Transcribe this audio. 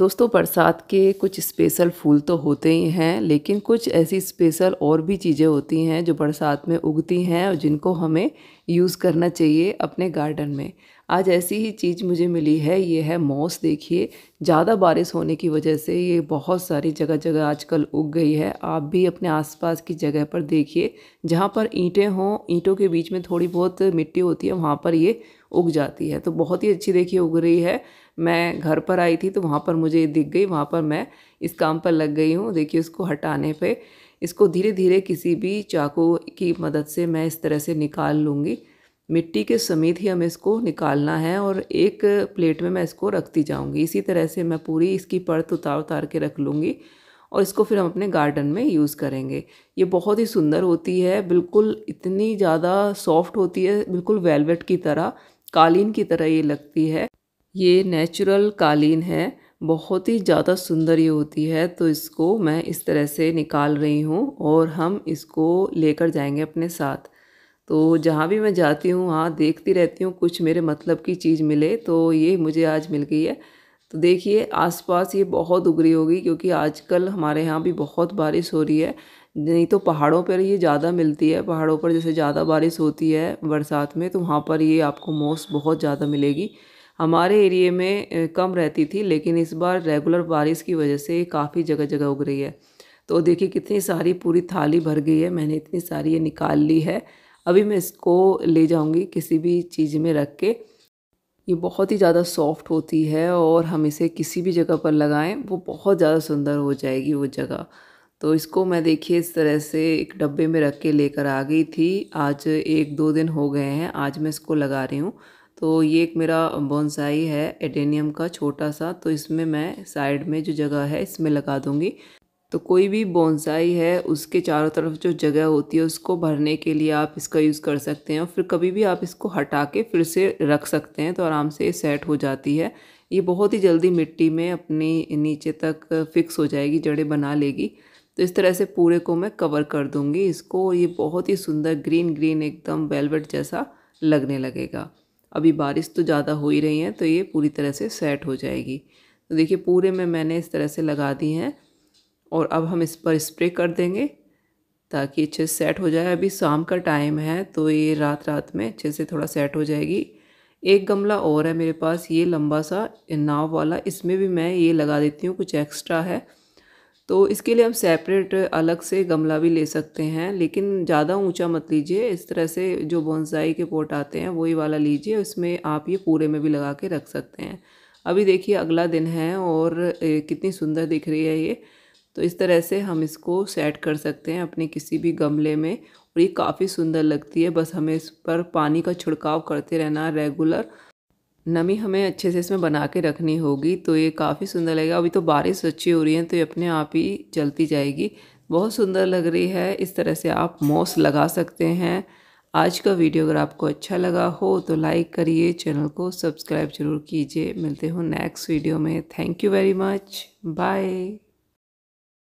दोस्तों बरसात के कुछ स्पेशल फूल तो होते ही हैं लेकिन कुछ ऐसी स्पेशल और भी चीज़ें होती हैं जो बरसात में उगती हैं और जिनको हमें यूज़ करना चाहिए अपने गार्डन में आज ऐसी ही चीज़ मुझे मिली है ये है मॉस देखिए ज़्यादा बारिश होने की वजह से ये बहुत सारी जगह जगह आजकल उग गई है आप भी अपने आसपास की जगह पर देखिए जहाँ पर ईंटें हों ईंटों के बीच में थोड़ी बहुत मिट्टी होती है वहाँ पर ये उग जाती है तो बहुत ही अच्छी देखिए उग रही है मैं घर पर आई थी तो वहाँ पर मुझे दिख गई वहाँ पर मैं इस काम पर लग गई हूँ देखिए उसको हटाने पर इसको धीरे धीरे किसी भी चाकू की मदद से मैं इस तरह से निकाल लूँगी मिट्टी के समेत ही हमें इसको निकालना है और एक प्लेट में मैं इसको रखती जाऊँगी इसी तरह से मैं पूरी इसकी परत उतार उतार के रख लूँगी और इसको फिर हम अपने गार्डन में यूज़ करेंगे ये बहुत ही सुंदर होती है बिल्कुल इतनी ज़्यादा सॉफ्ट होती है बिल्कुल वेलवेट की तरह कालीन की तरह ये लगती है ये नेचुरल कालीन है बहुत ही ज़्यादा सुंदर ये होती है तो इसको मैं इस तरह से निकाल रही हूँ और हम इसको लेकर जाएंगे अपने साथ तो जहाँ भी मैं जाती हूँ वहाँ देखती रहती हूँ कुछ मेरे मतलब की चीज़ मिले तो ये मुझे आज मिल गई है तो देखिए आसपास ये बहुत उगरी होगी क्योंकि आजकल हमारे यहाँ भी बहुत बारिश हो रही है नहीं तो पहाड़ों पर ये ज़्यादा मिलती है पहाड़ों पर जैसे ज़्यादा बारिश होती है बरसात में तो वहाँ पर ये आपको मोस बहुत ज़्यादा मिलेगी हमारे एरिए में कम रहती थी लेकिन इस बार रेगुलर बारिश की वजह से काफ़ी जगह जगह उग रही है तो देखिए कितनी सारी पूरी थाली भर गई है मैंने इतनी सारी ये निकाल ली है अभी मैं इसको ले जाऊँगी किसी भी चीज़ में रख के ये बहुत ही ज़्यादा सॉफ्ट होती है और हम इसे किसी भी जगह पर लगाएं वो बहुत ज़्यादा सुंदर हो जाएगी वो जगह तो इसको मैं देखिए इस तरह से एक डब्बे में रख के लेकर आ गई थी आज एक दो दिन हो गए हैं आज मैं इसको लगा रही हूँ तो ये एक मेरा बोनसाई है एडेनियम का छोटा सा तो इसमें मैं साइड में जो जगह है इसमें लगा दूँगी तो कोई भी बोनसाई है उसके चारों तरफ जो जगह होती है उसको भरने के लिए आप इसका यूज़ कर सकते हैं और फिर कभी भी आप इसको हटा के फिर से रख सकते हैं तो आराम से ये सेट हो जाती है ये बहुत ही जल्दी मिट्टी में अपनी नीचे तक फिक्स हो जाएगी जड़ें बना लेगी तो इस तरह से पूरे को मैं कवर कर दूँगी इसको ये बहुत ही सुंदर ग्रीन ग्रीन एकदम वेलवेट जैसा लगने लगेगा अभी बारिश तो ज़्यादा हो ही रही है तो ये पूरी तरह से सेट हो जाएगी तो देखिए पूरे में मैंने इस तरह से लगा दी हैं और अब हम इस पर स्प्रे कर देंगे ताकि अच्छे से सेट हो जाए अभी शाम का टाइम है तो ये रात रात में अच्छे से थोड़ा सेट हो जाएगी एक गमला और है मेरे पास ये लंबा सा नाव वाला इसमें भी मैं ये लगा देती हूँ कुछ एक्स्ट्रा है तो इसके लिए हम सेपरेट अलग से गमला भी ले सकते हैं लेकिन ज़्यादा ऊंचा मत लीजिए इस तरह से जो बोनसाई के पोट आते हैं वही वाला लीजिए उसमें आप ये पूरे में भी लगा के रख सकते हैं अभी देखिए अगला दिन है और कितनी सुंदर दिख रही है ये तो इस तरह से हम इसको सेट कर सकते हैं अपने किसी भी गमले में और ये काफ़ी सुंदर लगती है बस हमें इस पर पानी का छिड़काव करते रहना रेगुलर नमी हमें अच्छे से इसमें बना के रखनी होगी तो ये काफ़ी सुंदर लगेगा अभी तो बारिश अच्छी हो रही है तो ये अपने आप ही जलती जाएगी बहुत सुंदर लग रही है इस तरह से आप मॉस लगा सकते हैं आज का वीडियो अगर आपको अच्छा लगा हो तो लाइक करिए चैनल को सब्सक्राइब जरूर कीजिए मिलते हो नेक्स्ट वीडियो में thank you very much bye